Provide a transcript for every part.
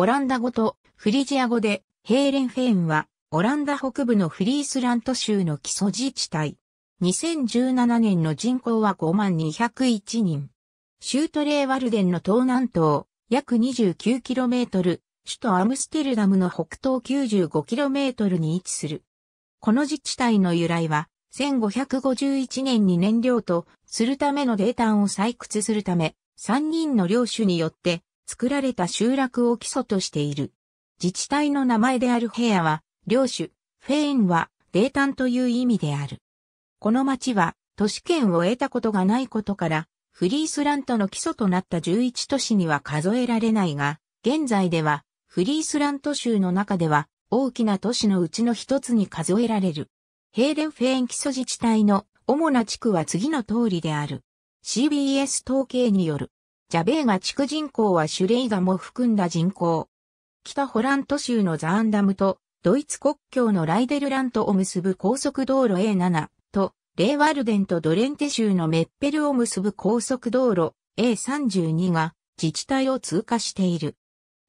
オランダ語とフリジア語で、ヘーレンフェーンは、オランダ北部のフリースラント州の基礎自治体。2017年の人口は5万201人。シュートレーワルデンの東南東、約 29km、首都アムステルダムの北東 95km に位置する。この自治体の由来は、1551年に燃料とするための泥炭を採掘するため、3人の領主によって作られた集落を基礎としている。自治体の名前であるヘアは、領主、フェーンは、タンという意味である。この町は、都市圏を得たことがないことから、フリースラントの基礎となった11都市には数えられないが、現在では、フリースラント州の中では、大きな都市のうちの一つに数えられる。ヘーレンフェーン基礎自治体の主な地区は次の通りである。CBS 統計による。ジャベーガ地区人口はシュレイガも含んだ人口。北ホラント州のザーンダムと、ドイツ国境のライデルラントを結ぶ高速道路 A7 と、レーワルデンとドレンテ州のメッペルを結ぶ高速道路 A32 が自治体を通過している。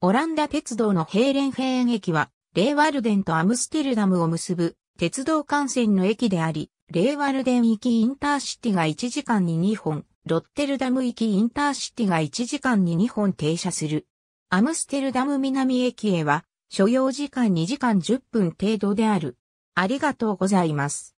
オランダ鉄道のヘーレンヘーン駅は、レーワルデンとアムステルダムを結ぶ鉄道幹線の駅であり、レーワルデン行きインターシティが1時間に2本、ロッテルダム行きインターシティが1時間に2本停車する。アムステルダム南駅へは、所要時間2時間10分程度である。ありがとうございます。